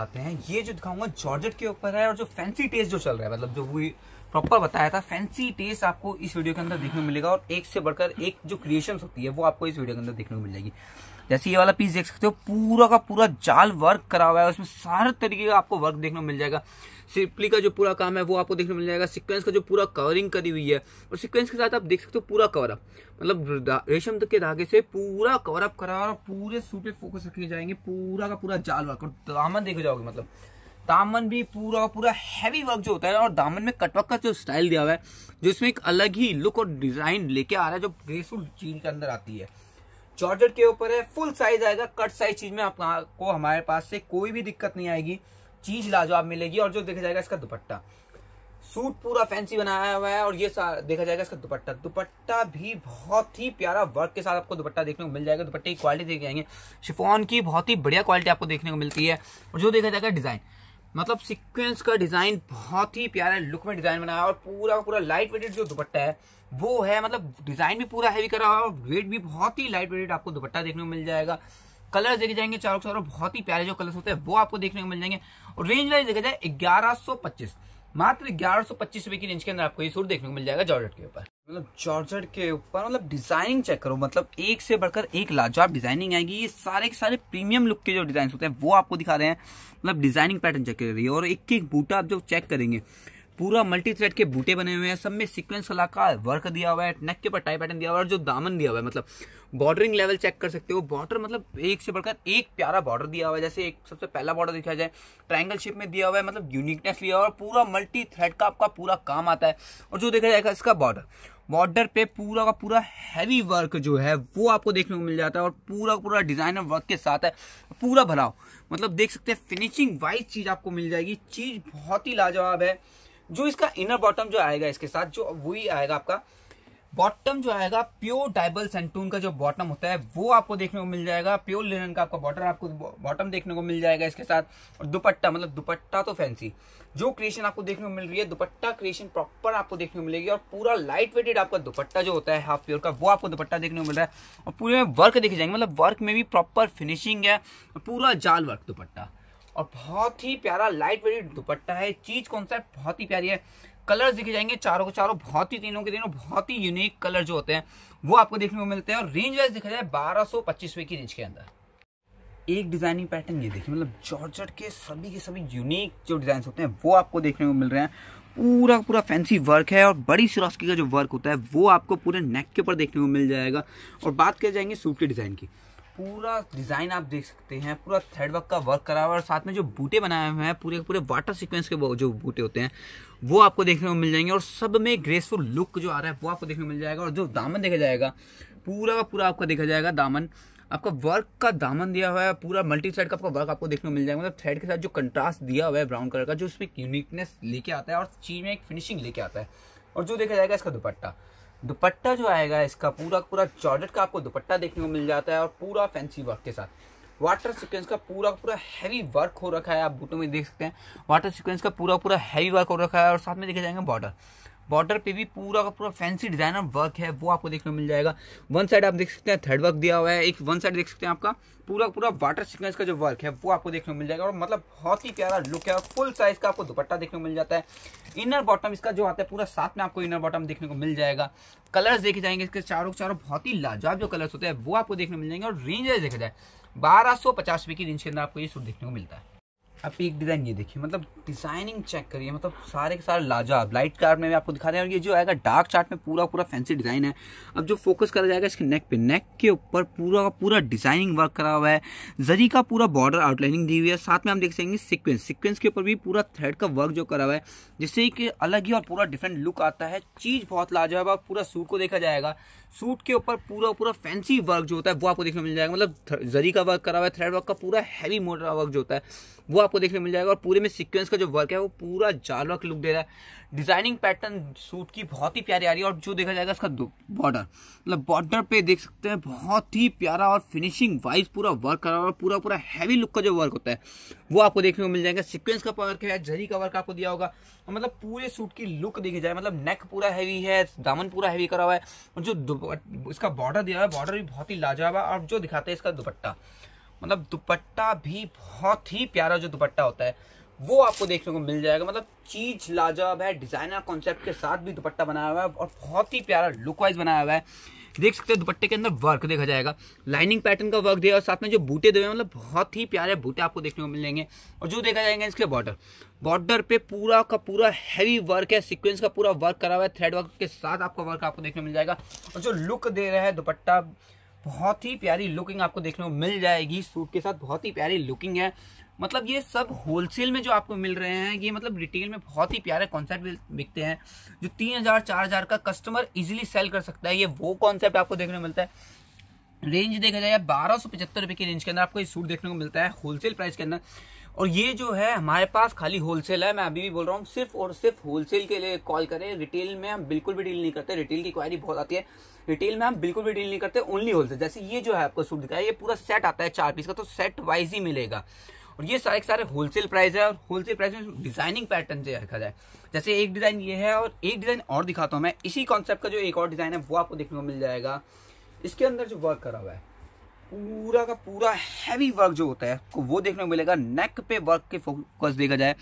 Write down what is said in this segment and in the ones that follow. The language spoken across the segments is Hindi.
दिखाते हैं ये जो दिखाऊंगा जॉर्जेट के ऊपर है और जो फैंसी टेस्ट जो चल रहा है मतलब जो हुई प्रॉपर बताया था फैंसी टेस्ट आपको इस वीडियो के अंदर देखने को मिलेगा और एक से बढ़कर एक जो क्रिएशन होती है वो आपको इस वीडियो के अंदर देखने को मिल जाएगी जैसे ये वाला पीस देख सकते हो पूरा का पूरा जाल वर्क करा हुआ है उसमें सारे तरीके का आपको वर्क देखने को मिल जाएगा सिंपली का जो पूरा काम है वो आपको देखने को मिल जाएगा सिक्वेंस का जो पूरा कवरिंग करी हुई है और सिक्वेंस के साथ आप देख सकते हो पूरा कवरअप मतलब रेशम के धागे से पूरा कवरअप करा और पूरे सूट पे फोकस रखे जाएंगे पूरा का पूरा जाल वर्क और दामन देखे जाओगे मतलब दामन भी पूरा पूरा हैवी वर्क जो होता है और दामन में कटवर्क का जो स्टाइल दिया हुआ है जो इसमें एक अलग ही लुक और डिजाइन लेके आ रहा है जो ग्रेसफुल चीज के अंदर आती है जॉर्जेट के ऊपर है फुल साइज आएगा कट साइज चीज में आपको हमारे पास से कोई भी दिक्कत नहीं आएगी चीज लाजवाब मिलेगी और जो देखा जाएगा इसका दुपट्टा सूट पूरा फैंसी बनाया हुआ है और ये देखा जाएगा इसका दुपट्टा दुपट्टा भी बहुत ही प्यारा वर्क के साथ आपको दुपट्टा देखने को मिल जाएगा दुपट्टे की क्वालिटी देखे जाएंगे शिफोन की बहुत ही बढ़िया क्वालिटी आपको देखने को मिलती है और जो देखा जाएगा डिजाइन मतलब सीक्वेंस का डिजाइन बहुत ही प्यारा लुक में डिजाइन बनाया और पूरा पूरा लाइट वेटेड जो दुपट्टा है वो है मतलब डिजाइन भी पूरा हैवी करा हुआ और वेट भी बहुत ही लाइट वेटेड आपको दुपट्टा देखने को मिल जाएगा कलर देखे जाएंगे चारों चारों बहुत ही प्यारे जो कलर्स होते हैं वो आपको देखने को मिल जाएंगे और रेंज वाइज देखा जाए ग्यारह मात्र ग्यारह रुपए की रेंज के अंदर आपको ये सूट देखने को मिल जाएगा जॉर्ज के ऊपर मतलब जॉर्जर के ऊपर मतलब डिजाइनिंग चेक करो मतलब एक से बढ़कर एक लाजवाब डिजाइनिंग आएगी ये सारे के सारे प्रीमियम लुक के जो डिजाइन होते हैं वो आपको दिखा रहे हैं मतलब डिजाइनिंग पैटर्न चेक कर रही है और एक एक बूटा आप जो चेक करेंगे पूरा मल्टी थ्रेड के बूटे बने हुए हैं सब में सीक्वेंस कलाकार वर्क दिया हुआ है नेक के ऊपर टाई पैटर्न दिया हुआ है और जो दामन दिया हुआ है मतलब बॉर्डरिंग लेवल चेक कर सकते हो बॉर्डर मतलब एक से बढ़कर एक प्यारा बॉर्डर दिया हुआ है जैसे एक सबसे पहला बॉर्डर देखा जाए ट्राइंगल शेप में दिया हुआ है मतलब यूनिकनेस लिया हुआ है पूरा मल्टी थ्रेड का आपका पूरा काम आता है और जो देखा जाएगा इसका बॉर्डर बॉर्डर पे पूरा का पूरा हैवी वर्क जो है वो आपको देखने को मिल जाता है और पूरा पूरा डिजाइनर वर्क के साथ है पूरा भराव मतलब देख सकते हैं फिनिशिंग वाइज चीज आपको मिल जाएगी चीज बहुत ही लाजवाब है जो इसका इनर बॉटम जो आएगा इसके साथ जो वही आएगा आपका बॉटम जो आएगा प्योर डाइबल सेंटून का जो बॉटम होता है वो आपको देखने को मिल जाएगा प्योर लिनन का आपका बॉटम आपको बॉटम देखने को मिल जाएगा इसके साथ और दुपट्टा मतलब दुपट्टा तो फैंसी जो क्रिएशन आपको देखने को मिल रही है दुपट्टा क्रिएशन प्रॉपर आपको देखने को मिलेगी और पूरा लाइट वेटेड आपका दुपट्टा जो होता है हाफ प्योर का वो आपको दुपट्टा देखने को मिल रहा है और पूरे में वर्क देखे जाएंगे मतलब वर्क में भी प्रॉपर फिनिशिंग है पूरा जाल वर्क दुपट्टा और बहुत ही प्यारा लाइट वेट दुपट्टा है चीज कौन सा है बहुत ही प्यारी है कलर्स दिखे जाएंगे चारों के चारों बहुत ही तीनों के तीनों बहुत ही यूनिक कलर जो होते हैं वो आपको देखने को मिलते हैं और रेंज वाइज देखा जाए बारह सौ पच्चीस रुपए की रेंज के अंदर एक डिजाइनिंग पैटर्न ये देखिए मतलब जॉर्जट के सभी के सभी यूनिक जो डिजाइन होते हैं वो आपको देखने को मिल रहे हैं पूरा पूरा फैंसी वर्क है और बड़ी सिरोस्की का जो वर्क होता है वो आपको पूरे नेक के ऊपर देखने को मिल जाएगा और बात कर जाएंगे सूट के डिजाइन की पूरा डिज़ाइन आप देख सकते हैं पूरा थ्रेड वर्क का वर्क करा हुआ है और साथ में जो बूटे बनाए हुए हैं पूरे पूरे वाटर सीक्वेंस के जो बूटे होते हैं वो आपको देखने को मिल जाएंगे और सब में ग्रेसफुल लुक जो आ रहा है वो आपको देखने को मिल जाएगा और जो दामन देखा जाएगा पूरा का पूरा आपको देखा जाएगा दामन आपका वर्क का दामन दिया हुआ है पूरा मल्टी थ्रेड का आपका वर्क आपको देखने को मिल जाएगा मतलब थ्रेड के साथ जो कंट्रास्ट दिया हुआ है ब्राउन कलर का जो उसमें यूनिकनेस लेके आता है और चीज में एक फिनिशिंग लेके आता है और जो देखा जाएगा इसका दुपट्टा दुपट्टा जो आएगा इसका पूरा पूरा जॉर्जेट का आपको दुपट्टा देखने को मिल जाता है और पूरा फैंसी वर्क के साथ वाटर सीक्वेंस का पूरा पूरा हैवी वर्क हो रखा है आप बूटों में देख सकते हैं वाटर सीक्वेंस का पूरा पूरा हैवी वर्क हो रखा है और साथ में देखे जाएंगे बॉर्डर बॉर्डर पे भी पूरा का पूरा फैंसी डिजाइनर वर्क है वो आपको देखने को मिल जाएगा वन साइड आप देख सकते हैं थर्ड वर्क दिया हुआ है एक वन साइड देख सकते हैं आपका पूरा पूरा वाटर सिक्वेंस का जो वर्क है वो आपको देखने को मिल जाएगा और मतलब बहुत ही प्यारा लुक है और फुल साइज का आपको दुपट्टा देखने को मिल जाता है इनर बॉटम इसका जो आता है पूरा साथ में आपको इनर बॉटम देखने को मिल जाएगा कलर्स देखे जाएंगे इसके चारों चारों बहुत ही लाजवाब जो कलर्स होते हैं वो आपको देखने को मिल जाएंगे और रेंज देखा जाए बारह सौ पचास की रेंज के अंदर आपको ये सूट देखने को मिलता है आप एक डिज़ाइन ये देखिए मतलब डिज़ाइनिंग चेक करिए मतलब सारे के सारे लाजवाब लाइट चार्ट में भी आपको दिखा रहे हैं और ये जो आएगा डार्क चार्ट में पूरा पूरा फैंसी डिज़ाइन है अब जो फोकस करा जाएगा इसके नेक पे नेक के ऊपर पूरा का पूरा डिज़ाइनिंग वर्क करा हुआ है जरी का पूरा बॉर्डर आउटलाइनिंग दी हुई है साथ में हम देख सकेंगे सिक्वेंस सिक्वेंस के ऊपर भी पूरा थ्रेड का वर्क जो करा हुआ है जिससे कि अलग ही और पूरा डिफरेंट लुक आता है चीज़ बहुत लाजवाब और पूरा सूट को देखा जाएगा सूट के ऊपर पूरा पूरा फैंसी वर्क जो होता है वो आपको देखने मिल जाएगा मतलब जरी का वर्क करा हुआ है थ्रेड वर्क का पूरा हैवी मोटर वर्क जो होता है वो आपको देखने मिल जाएगा और पूरे में सिक्वेंस का जो वर्क है वो पूरा जाल वर्क लुक दे रहा है डिजाइनिंग पैटर्न सूट की बहुत ही प्यारी आ रही है और जो देखा जाएगा इसका बॉर्डर मतलब बॉर्डर पे देख सकते हैं बहुत ही प्यारा और फिनिशिंग वाइज पूरा वर्क करा हुआ है पूरा पूरा हैवी लुक का जो वर्क होता है वो आपको देखने को मिल जाएगा सिक्वेंस का वर्क है जरी का वर्क आपको दिया होगा मतलब पूरे सूट की लुक देखी जाए मतलब नेक पूरा हैवी है दामन पूरा हैवी करा हुआ है और जो इसका बॉर्डर दिया हुआ है बॉर्डर भी बहुत ही लाजवाब है और जो दिखाते हैं इसका दुपट्टा मतलब दुपट्टा भी बहुत ही प्यारा जो दुपट्टा होता है वो आपको देखने को मिल जाएगा मतलब चीज लाजवाब है डिजाइनर कॉन्सेप्ट के साथ भी दुपट्टा बनाया हुआ है और बहुत ही प्यारा लुक वाइज बनाया हुआ है देख सकते हैं दुपट्टे के अंदर वर्क देखा जाएगा लाइनिंग पैटर्न का वर्क दिया और साथ में जो बूटे दिए मतलब बहुत ही प्यारे बूटे आपको देखने को मिलेंगे और जो देखा जाएगा इसके बॉर्डर बॉर्डर पे पूरा का पूरा हैवी वर्क है सीक्वेंस का पूरा वर्क करा हुआ है थ्रेड वर्क के साथ आपका वर्क आपको देखने को मिल जाएगा और जो लुक दे रहा है दुपट्टा बहुत ही प्यारी लुकिंग आपको देखने को मिल जाएगी सूट के साथ बहुत ही प्यारी लुकिंग है मतलब ये सब होलसेल में जो आपको मिल रहे हैं ये मतलब रिटेल में बहुत ही प्यारे कॉन्सेप्ट बिकते हैं जो तीन हज़ार चार हज़ार का कस्टमर इजीली सेल कर सकता है ये वो कॉन्सेप्ट आपको देखने को मिलता है रेंज देखा जाए बारह सौ पचहत्तर रुपए की रेंज के अंदर आपको ये सूट देखने को मिलता है होलसेल प्राइस के अंदर और ये जो है हमारे पास खाली होलसेल है मैं अभी भी बोल रहा हूँ सिर्फ और सिर्फ होलसेल के लिए कॉल करें रिटेल में हम बिल्कुल भी डील नहीं करते रिटेल की क्वायरी बहुत आती है रिटेल में हम बिल्कुल भी डील नहीं करते ओनली होलसेल जैसे ये जो है आपको सूट दिखाया ये पूरा सेट आता है चार पीस का तो सेट वाइज ही मिलेगा और ये सारे सारे होलसेल प्राइस है और होलसेल प्राइस में डिजाइनिंग पैटर्न से रखा जाए जैसे एक डिज़ाइन ये है और एक डिज़ाइन और दिखाता हूँ मैं इसी कॉन्सेप्ट का जो एक और डिज़ाइन है वो आपको देखने को मिल जाएगा इसके अंदर जो वर्क करा हुआ है पूरा का पूरा हैवी वर्क जो होता है वो देखने को मिलेगा नेक पे वर्क के फोकस देखा जाए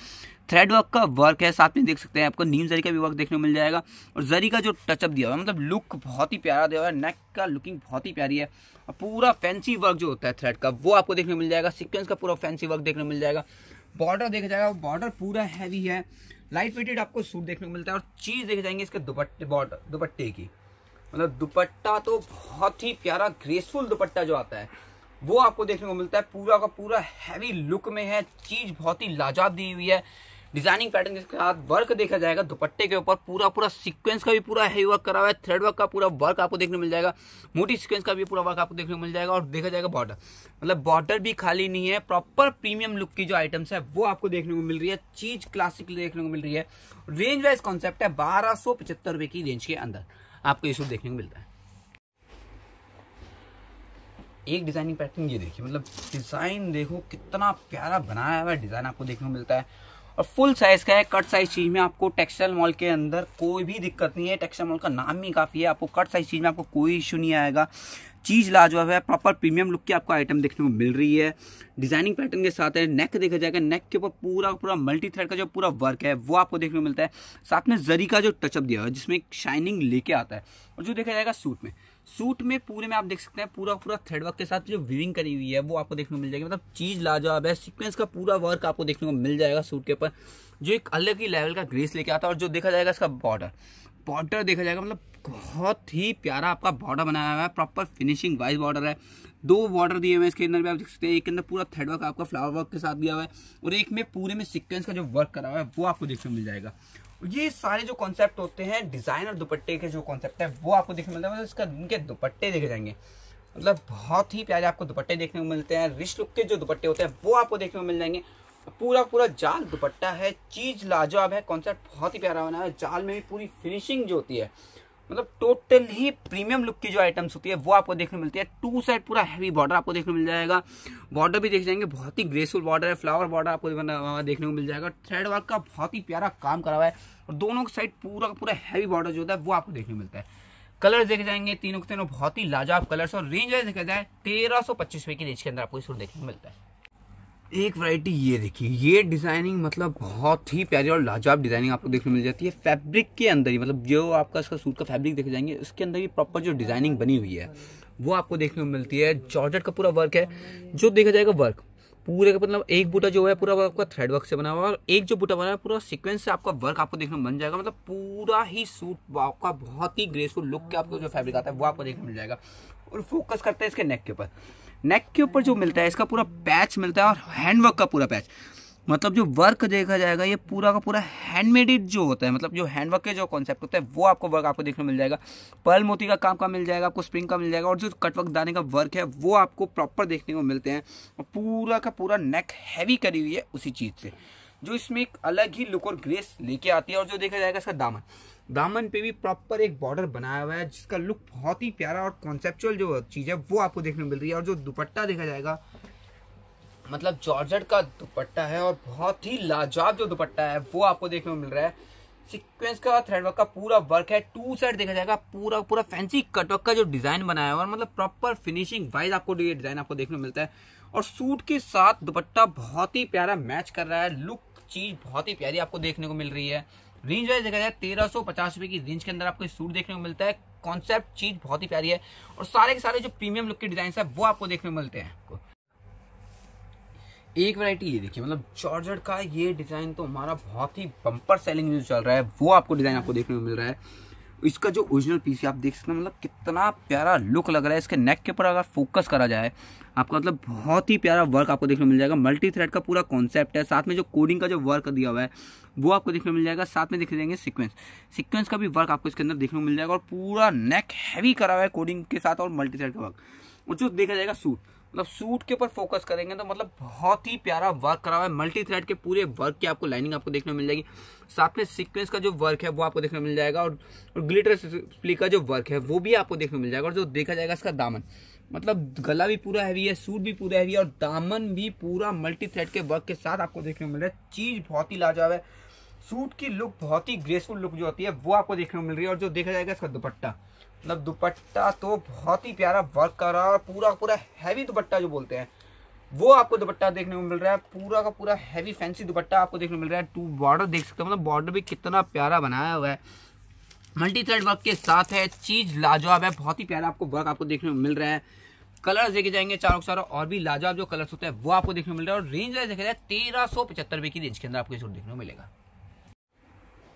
थ्रेड वर्क का वर्क है साथ में देख सकते हैं आपको नीम जरी का भी वर्क देखने को मिल जाएगा और जरी का जो टचअप दिया हुआ है मतलब लुक बहुत ही प्यारा दिया हुआ है नेक का लुकिंग बहुत ही प्यारी है और पूरा फैंसी वर्क जो होता है थ्रेड का वो आपको देखने को मिल जाएगा सिक्वेंस का पूरा फैंसी वर्क देखने को मिल जाएगा बॉर्डर देखा जाएगा बॉर्डर पूरा हैवी है लाइट वेटेड आपको सूट देखने को मिलता है और चीज़ देखे जाएंगे इसके दुपट्टे बॉर्डर दुपट्टे की मतलब दुपट्टा तो बहुत ही प्यारा ग्रेसफुल दुपट्टा जो आता है वो आपको देखने को मिलता है पूरा का पूरा हैवी लुक में है चीज़ बहुत ही लाजाब दी हुई है डिजाइनिंग पैटर्न के साथ वर्क देखा जाएगा दुपट्टे के ऊपर पूरा पूरा सीक्वेंस का भी पूरा हैवी वर्क करा हुआ है थ्रेड वर्क का पूरा वर्क आपको देखने मिल जाएगा मोटी सीक्वेंस का भी पूरा वर्क आपको देखने मिल जाएगा और देखा जाएगा बॉर्डर मतलब बॉर्डर भी खाली नहीं है प्रॉपर प्रीमियम लुक की जो आइटम्स है वो आपको देखने को मिल रही है चीज क्लासिक देखने को मिल रही है रेंज वाइज कॉन्सेप्ट है बारह सौ पचहत्तर रुपए की रेंज के अंदर आपको ये देखने को मिलता है एक डिजाइनिंग पैटर्न ये देखिए मतलब डिजाइन देखो कितना प्यारा बनाया हुआ डिजाइन आपको देखने को मिलता है और फुल साइज का है कट साइज चीज में आपको टेक्सटाइल मॉल के अंदर कोई भी दिक्कत नहीं है टेक्सटाइल मॉल का नाम ही काफ़ी है आपको कट साइज चीज में आपको कोई इशू नहीं आएगा चीज़ लाजवाब है प्रॉपर प्रीमियम लुक की आपको आइटम देखने को मिल रही है डिजाइनिंग पैटर्न के साथ है नेक देखा जाएगा नेक के ऊपर पूरा पूरा मल्टी थ्रेड का जो पूरा वर्क है वो आपको देखने को मिलता है साथ में जरी का जो टचअप दिया हुआ है जिसमें एक शाइनिंग लेके आता है और जो देखा जाएगा सूट में सूट में पूरे में आप देख सकते हैं पूरा पूरा थ्रेडवर्क के साथ जो विविंग करी हुई है वो आपको देखने को मिल जाएगी मतलब चीज लाजवाब है सीक्वेंस का पूरा वर्क आपको देखने को मिल जाएगा सूट के ऊपर जो एक अलग ही लेवल का ग्रेस लेके आता है और जो देखा जाएगा इसका बॉर्डर बॉर्डर देखा जाएगा मतलब बहुत ही प्यारा आपका बॉर्डर बनाया हुआ है प्रॉपर फिनिशिंग वाइज बॉर्डर है दो बॉर्डर दिए हुए हैं इसके अंदर भी आप देख सकते हैं एक के अंदर पूरा थ्रेडवर्क आपका फ्लावर वर्क के साथ दिया हुआ है और एक में पूरे में सीक्वेंस का जो वर्क करा हुआ है वो आपको देखने को मिल जाएगा ये सारे जो कॉन्सेप्ट होते हैं डिज़ाइन और दुपट्टे के जो कॉन्सेप्ट है वो आपको देखने मिलता है मतलब इसका इनके दुपट्टे देखे जाएंगे मतलब बहुत ही प्यारे आपको दुपट्टे देखने को मिलते हैं रिश लुक के जो दुपट्टे होते हैं वो आपको देखने को मिल जाएंगे पूरा पूरा जाल दुपट्टा है चीज लाजवाब है कॉन्सेप्ट बहुत ही प्यारा बना है जाल में भी पूरी फिनिशिंग जो होती है मतलब टोटल ही प्रीमियम लुक की जो आइटम्स होती है वो आपको देखने मिलती है टू साइड पूरा हैवी बॉर्डर आपको देखने मिल जाएगा बॉर्डर भी देख जाएंगे बहुत ही ग्रेसफुल बॉर्डर है फ्लावर बॉर्डर आपको देखने को मिल जाएगा थ्रेड वर्क का बहुत ही प्यारा काम करा हुआ है और दोनों साइड पूरा पूरा हैवी बॉर्डर जो होता है वो आपको देखने को मिलता है कलर देख जाएंगे तीनों के तीनों बहुत ही लाजवाब कलर्स और रेंज वाइज देखा जाए तेरह सौ पच्चीस रुपए की रेंज के अंदर आपको इस देखने को मिलता है एक वैरायटी ये देखिए ये डिज़ाइनिंग मतलब बहुत ही प्यारी और लाजवाब डिज़ाइनिंग आपको देखने मिल जाती है फैब्रिक के अंदर ही मतलब जो आपका इसका सूट का फैब्रिक देखे जाएंगे उसके अंदर ही प्रॉपर जो डिज़ाइनिंग बनी हुई है वो आपको देखने को मिलती है जॉर्जेट का पूरा वर्क है जो देखा जाएगा वर्क पूरे का मतलब एक बूटा जो है पूरा आपका थ्रेड वर्क से बना हुआ है और एक जो बूटा बना है पूरा सीक्वेंस से आपका वर्क आपको देखने में बन जाएगा मतलब पूरा ही सूट आपका बहुत ही ग्रेसफुल लुक के आपको जो फैब्रिक आता है वो आपको देखने मिल जाएगा और फोकस करते हैं इसके नेक के ऊपर नेक के ऊपर जो मिलता है इसका पूरा पैच मिलता है और हैंडवर्क का पूरा पैच मतलब जो वर्क देखा जाएगा ये पूरा का पूरा हैंडमेडेड जो होता है मतलब जो हैंडवर्क के जो कॉन्सेप्ट होता है वो आपको वर्क आपको देखने मिल जाएगा पर्ल मोती का काम का मिल जाएगा आपको स्प्रिंग का मिल जाएगा और जो कटवर्क दाने का वर्क है वो आपको प्रॉपर देखने को मिलते हैं और पूरा का पूरा नेक हैवी करी हुई है उसी चीज़ से जो इसमें एक अलग ही लुक और ग्रेस लेके आती है और जो देखा जाएगा इसका दामन दामन पे भी प्रॉपर एक बॉर्डर बनाया हुआ है जिसका लुक बहुत ही प्यारा और कॉन्सेप्चुअल जो चीज़ है वो आपको देखने मिल रही है और जो दुपट्टा देखा जाएगा मतलब जॉर्ज का दुपट्टा है और बहुत ही लाजवाब जो दुपट्टा है वो आपको देखने को मिल रहा है सीक्वेंस का थ्रेडवर्क का पूरा वर्क है टू साइड देखा जाएगा पूरा पूरा फैंसी कटवर्क का जो डिजाइन बनाया हुआ है मतलब प्रॉपर फिनिशिंग वाइज आपको ये डिजाइन आपको देखने को मिलता है और सूट के साथ दुपट्टा बहुत ही प्यारा मैच कर रहा है लुक चीज बहुत ही प्यारी आपको देखने को मिल रही है रेंज वाइज देखा जाए तेरह सौ पचास रुपए की रेंज के अंदर आपको सूट देखने को मिलता है कॉन्सेप्ट चीज बहुत ही प्यारी है और सारे के सारे जो प्रीमियम लुक के डिजाइन है वो आपको देखने को मिलते हैं आपको एक वैरायटी ये देखिए मतलब जॉर्जर का ये डिजाइन तो हमारा बहुत ही बम्पर सेलिंग में चल रहा है वो आपको डिजाइन आपको देखने को मिल रहा है इसका जो ओरिजिनल पीस है आप देख सकते हैं मतलब कितना प्यारा लुक लग रहा है इसके नेक के ऊपर अगर फोकस करा जाए आपका मतलब बहुत ही प्यारा वर्क आपको देखने को मिल जाएगा मल्टी थ्रेड का पूरा कॉन्सेप्ट है साथ में जो कोडिंग का जो वर्क दिया हुआ है वो आपको देखने को मिल जाएगा साथ में देख देंगे सिक्वेंस सिक्वेंस का भी वर्क आपको इसके अंदर देखने को मिल जाएगा और पूरा नेक हैवी करा हुआ है कोडिंग के साथ और मल्टी थ्रेड का वर्क और जो देखा जाएगा सूट मतलब सूट के ऊपर फोकस करेंगे तो मतलब बहुत ही प्यारा वर्क करा हुआ है मल्टी थ्रेड के पूरे वर्क की आपको लाइनिंग आपको देखने को मिल जाएगी साथ में सीक्वेंस का जो वर्क है वो आपको देखने को मिल जाएगा और, और ग्लिटर स्प्ली का जो वर्क है वो भी आपको देखने को मिल जाएगा और जो देखा जाएगा इसका दामन मतलब गला भी पूरा हैवी है सूट भी पूरा हैवी है और दामन भी पूरा मल्टी थ्रेड के वर्क के साथ आपको देखने को मिल रहा है चीज़ बहुत ही लाजवाब है सूट की लुक बहुत ही ग्रेसफुल लुक जो होती है वो आपको देखने को मिल रही है और जो देखा जाएगा इसका दुपट्टा मतलब दुपट्टा तो बहुत ही प्यारा वर्क कर रहा है और पूरा पूरा हैवी दुपट्टा जो बोलते हैं वो आपको दुपट्टा देखने को मिल रहा है पूरा का पूरा हैवी फैंसी दुपट्टा आपको देखने को मिल रहा है टू बॉर्डर देख सकते हो मतलब बॉर्डर भी कितना प्यारा बनाया हुआ है मल्टी थ्रेड वर्क के साथ है चीज लाजवाब है बहुत ही प्यारा आपको वर्क आपको देखने को मिल रहा है कलर्स देखे जाएंगे चारों चारों और भी लाजवाब जो कलर्स होते हैं वो आपको देखने को मिल रहा है और रेंज वाइज देखा जाए तेरह सौ पचहत्तर रुपये की रेंज के अंदर आपको देखने को मिलेगा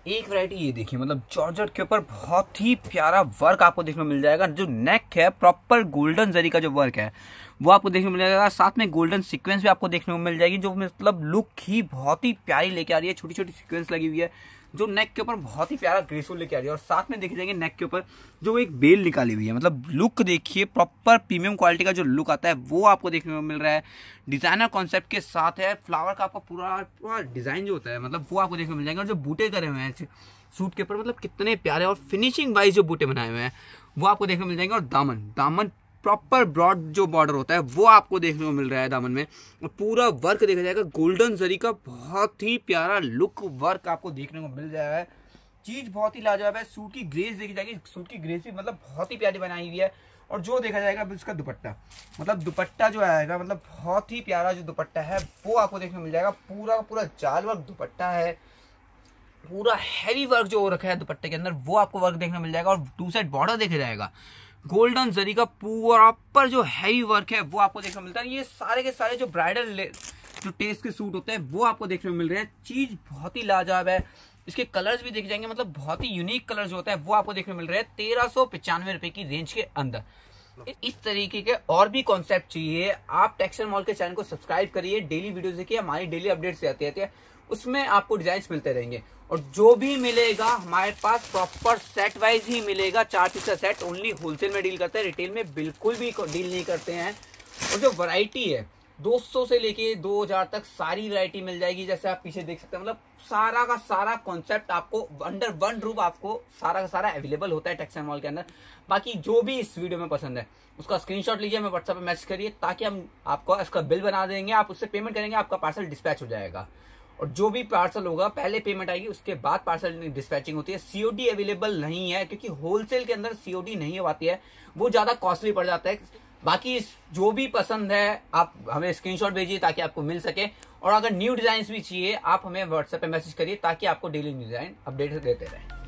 एक वैरायटी ये देखिए मतलब जॉर्जट के ऊपर बहुत ही प्यारा वर्क आपको देखने को मिल जाएगा जो नेक है प्रॉपर गोल्डन जरी का जो वर्क है वो आपको देखने को मिल जाएगा साथ में गोल्डन सीक्वेंस भी आपको देखने को मिल जाएगी जो मतलब लुक ही बहुत ही प्यारी लेके आ रही है छोटी छोटी सीक्वेंस लगी हुई है जो नेक के ऊपर बहुत ही प्यारा ग्रेसूल लेके आ रही है और साथ में देख जाएंगे नेक के ऊपर जो एक बेल निकाली हुई है मतलब लुक देखिए प्रॉपर प्रीमियम क्वालिटी का जो लुक आता है वो आपको देखने को मिल रहा है डिजाइनर कॉन्सेप्ट के साथ है फ्लावर का आपका पूरा पूरा डिजाइन जो होता है मतलब वो आपको देखने को मिल जाएंगे और जो बूटे करे हुए हैं सूट के ऊपर मतलब कितने प्यारे और फिनिशिंग वाइज जो बूटे बनाए हुए हैं वो आपको देखने मिल जाएंगे और दामन दामन प्रॉपर ब्रॉड जो बॉर्डर होता है वो आपको देखने को मिल रहा है दामन में और पूरा वर्क देखा जाएगा गोल्डन जरी का बहुत ही प्यारा लुक वर्क आपको देखने को मिल जाएगा चीज़ बहुत ही लाजवाब है सूट की ग्रेस देखी जाएगी सूट की ग्रेस भी मतलब बहुत ही प्यारी बनाई हुई है और जो देखा जाएगा उसका दुपट्टा मतलब दुपट्टा जो आएगा मतलब बहुत ही प्यारा जो दुपट्टा है वो आपको देखने को मिल जाएगा पूरा पूरा जाल वर्क दुपट्टा है पूरा हैवी वर्क जो रखा है दुपट्टे के अंदर वो आपको वर्क देखने को मिल जाएगा और टू साइड बॉर्डर देखा जाएगा गोल्डन जरी का पूरा पर जो हैवी वर्क है वो आपको देखने को मिलता है ये सारे के सारे जो ब्राइडल जो टेस्ट के सूट होते हैं वो आपको देखने को मिल रहे हैं चीज बहुत ही लाजवाब है इसके कलर्स भी देख जाएंगे मतलब बहुत ही यूनिक कलर जो होता है वो आपको देखने को मिल रहे हैं तेरह सौ पचानवे रुपए की रेंज के अंदर इस तरीके के और भी कॉन्सेप्ट चाहिए आप टेक्सटाइल मॉल के चैनल को सब्सक्राइब करिए डेली वीडियो देखिए हमारी डेली अपडेट्स आती रहती है उसमें आपको डिजाइन मिलते रहेंगे और जो भी मिलेगा हमारे पास प्रॉपर सेट वाइज ही मिलेगा चार पीस का सेट ओनली होलसेल में डील करते हैं रिटेल में बिल्कुल भी डील नहीं करते हैं और जो वैरायटी है 200 से लेके 2000 तक सारी वैरायटी मिल जाएगी जैसे आप पीछे देख सकते हैं मतलब सारा का सारा कॉन्सेप्ट आपको अंडर वन रूप आपको सारा का सारा अवेलेबल होता है टेक्सटाइल मॉल के अंदर बाकी जो भी इस वीडियो में पसंद है उसका स्क्रीनशॉट लीजिए हमें व्हाट्सएप पे मैसेज करिए ताकि हम आपको इसका बिल बना देंगे आप उससे पेमेंट करेंगे आपका पार्सल डिस्पैच हो जाएगा और जो भी पार्सल होगा पहले पेमेंट आएगी उसके बाद पार्सल डिस्पैचिंग होती है सीओडी अवेलेबल नहीं है क्योंकि होलसेल के अंदर सीओडी नहीं हो पाती है वो ज्यादा कॉस्टली पड़ जाता है बाकी जो भी पसंद है आप हमें स्क्रीनशॉट भेजिए ताकि आपको मिल सके और अगर न्यू डिजाइन भी चाहिए आप हमें व्हाट्सएप पे मैसेज करिए ताकि आपको डेली डिजाइन अपडेट देते रहें